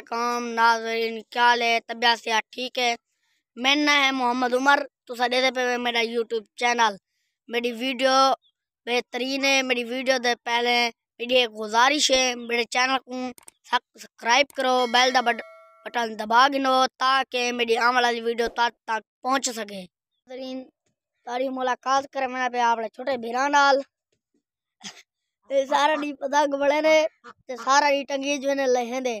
علیکم ناظرین کیا لے طبیعہ سیاہ ٹھیک ہے میں نہ ہے محمد عمر تو ساڑے دے پہ میرا یوٹیوب چینل میری ویڈیو بہترین ہے میری ویڈیو دے پہلے میری ایک گزارش ہے میرے چینل کو سکرائب کرو بیل دا بٹن دبا گنو تاکہ میری آمالا دی ویڈیو تک پہنچ سکے ناظرین تاری ملاقات کرے میں پہ آپ نے چھوٹے بھیران ڈال سارا ڈی پتاک بڑھے نے سارا ڈی ٹنگی جو نے لہیں دیں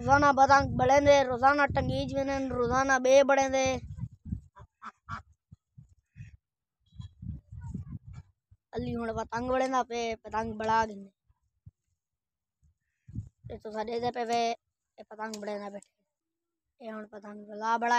روزانہ روزانہ روزانہ ٹنگیج بے علی پے پتنگ پہ پتنگ بڑھا پہ تو دے پتنگ پتنگ بیٹھے یہ بلا بڑا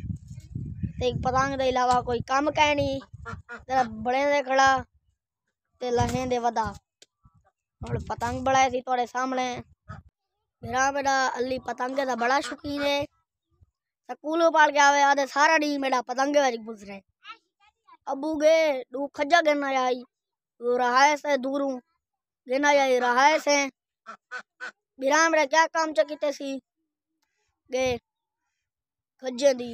تے پتنگ دے علاوہ کوئی کم کہنی تے بڑے دے کھڑا تے لہیں دے ودا اور پتنگ بڑھائے تھی توڑے سامنے میرا میرا علی پتنگ دا بڑا شکین ہے سکولو پال گیا ہوئے آدھے سارا ڈی میرا پتنگ ویج گزرے ابو گے دو کھجا گھن آیا ہی رہائے سے دوروں گھن آیا رہائے سے میرا میرا کیا کام چکیتے سی گے کھجے دی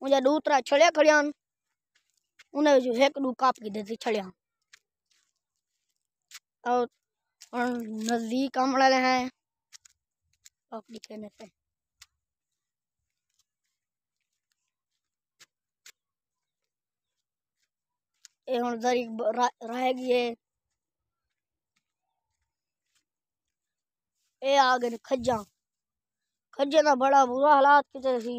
ان ج چڑیا کڑیا ایک کپ کی چڑیا نز ہے گئے خج بڑا برا حالات کتے تھے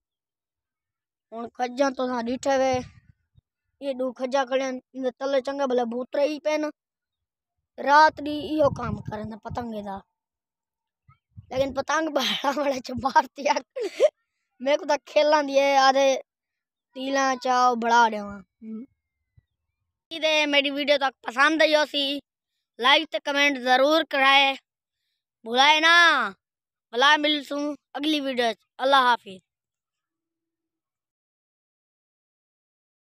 ہن کھجاں تو ڈٹھے وے یہ دو کھجا کھڑی ان چنگا بھلے بھوت رہی پین رات دی یہ کام کرنے پتنگے دا لیکن پتنگ تیا میں کو تا کتا آدے آدھے چاو بڑا دیواں دے میری ویڈیو تک پسند آئی سی لائک تے کمنٹ ضرور کرائے بھلائے نا بھلا مل سو اگلی ویڈیو اللہ حافظ